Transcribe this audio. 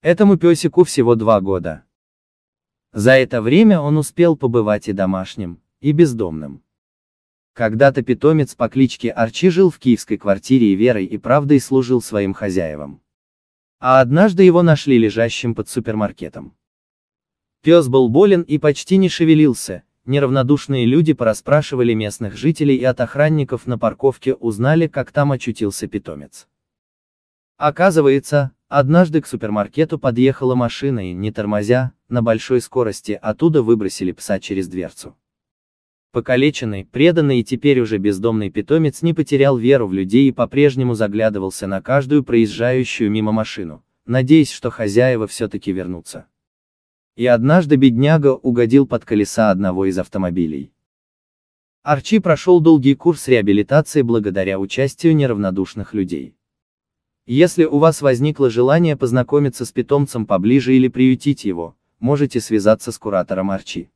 Этому песику всего два года. За это время он успел побывать и домашним, и бездомным. Когда-то питомец по кличке Арчи жил в киевской квартире и верой и правдой служил своим хозяевам. А однажды его нашли лежащим под супермаркетом. Пес был болен и почти не шевелился, неравнодушные люди порасспрашивали местных жителей и от охранников на парковке узнали, как там очутился питомец. Оказывается, Однажды к супермаркету подъехала машина и, не тормозя, на большой скорости оттуда выбросили пса через дверцу. Покалеченный, преданный и теперь уже бездомный питомец не потерял веру в людей и по-прежнему заглядывался на каждую проезжающую мимо машину, надеясь, что хозяева все-таки вернутся. И однажды бедняга угодил под колеса одного из автомобилей. Арчи прошел долгий курс реабилитации благодаря участию неравнодушных людей. Если у вас возникло желание познакомиться с питомцем поближе или приютить его, можете связаться с куратором Арчи.